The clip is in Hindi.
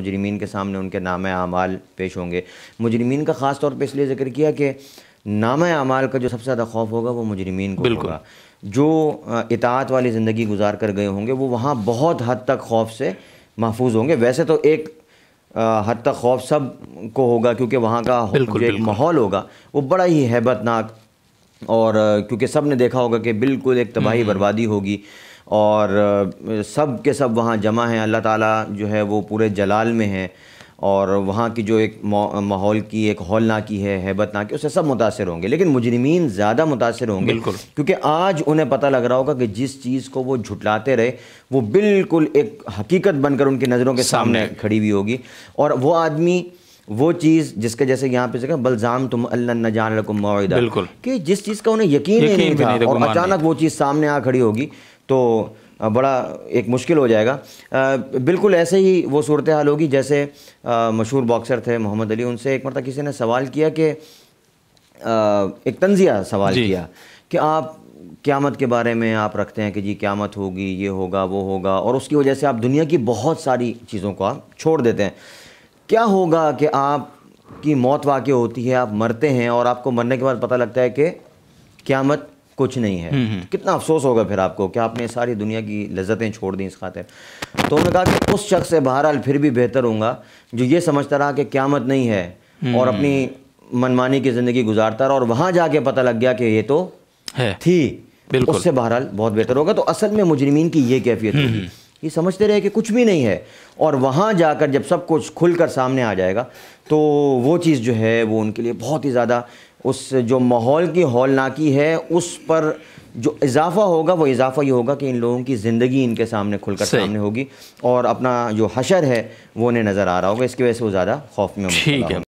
मुजरमीन के सामने उनके नाम अमाल पेश होंगे मुजरमीन का ख़ास तौर पर इसलिए ज़िक्र किया कि नाम अमाल का जो सबसे ज़्यादा खौफ होगा वो मुजरमीन को होगा जो इतात वाली ज़िंदगी गुजार कर गए होंगे वो वहाँ बहुत हद तक खौफ से महफूज होंगे वैसे तो एक हद तक खौफ सब को होगा क्योंकि वहाँ का जो एक माहौल होगा वो बड़ा ही हैबतनाक और क्योंकि सब ने देखा होगा कि बिल्कुल एक तबाही हम्म। बर्बादी होगी और सब के सब वहाँ जमा हैं अल्लाह ताला जो है वो पूरे जलाल में है और वहाँ की जो एक माहौल की एक ना की है हैबत ना की उससे सब मुतासर होंगे लेकिन मुजरमीन ज़्यादा मुतासर होंगे क्योंकि आज उन्हें पता लग रहा होगा कि जिस चीज़ को वो झुटलाते रहे वो बिल्कुल एक हकीकत बनकर उनकी नज़रों के सामने, सामने खड़ी हुई होगी और वो आदमी वो चीज़ जिसके जैसे यहाँ पे जगह बलजाम तुम अल्लाह रकुम कि जिस चीज़ का उन्हें यकीन, यकीन नहीं, नहीं था और अचानक वो चीज़ सामने आ खड़ी होगी तो बड़ा एक मुश्किल हो जाएगा बिल्कुल ऐसे ही वो सूरत हाल होगी जैसे मशहूर बॉक्सर थे मोहम्मद अली उनसे एक मरतब किसी ने सवाल किया कि एक तंजिया सवाल किया कि आप क़्यामत के बारे में आप रखते हैं कि जी क़्यामत होगी ये होगा वो होगा और उसकी वजह से आप दुनिया की बहुत सारी चीज़ों को आप छोड़ देते हैं क्या होगा कि आप की मौत वाक़ होती है आप मरते हैं और आपको मरने के बाद पता लगता है कि क़्यामत कुछ नहीं है तो कितना अफसोस होगा फिर आपको कि आपने सारी दुनिया की लज्जतें छोड़ दी इस खातिर तो उन्होंने कहा कि उस शख्स से बहरहाल फिर भी बेहतर हूँ जो ये समझता रहा कि क्यामत नहीं है हम्म, और अपनी मनमानी की ज़िंदगी गुजारता रहा और वहाँ जाके पता लग गया कि ये तो है थी बिल्कुल उससे बहरहाल बहुत बेहतर होगा तो असल में मुजरिमीन की ये कैफियत होगी ये समझते रहे कि कुछ भी नहीं है और वहाँ जाकर जब सब कुछ खुलकर सामने आ जाएगा तो वो चीज़ जो है वो उनके लिए बहुत ही ज़्यादा उस जो माहौल की हौलनाकी है उस पर जो इजाफा होगा वो इजाफा ये होगा कि इन लोगों की ज़िंदगी इनके सामने खुलकर सामने होगी और अपना जो हशर है वो उन्हें नज़र आ रहा होगा इसकी वजह से वो ज़्यादा खौफ में ठीक है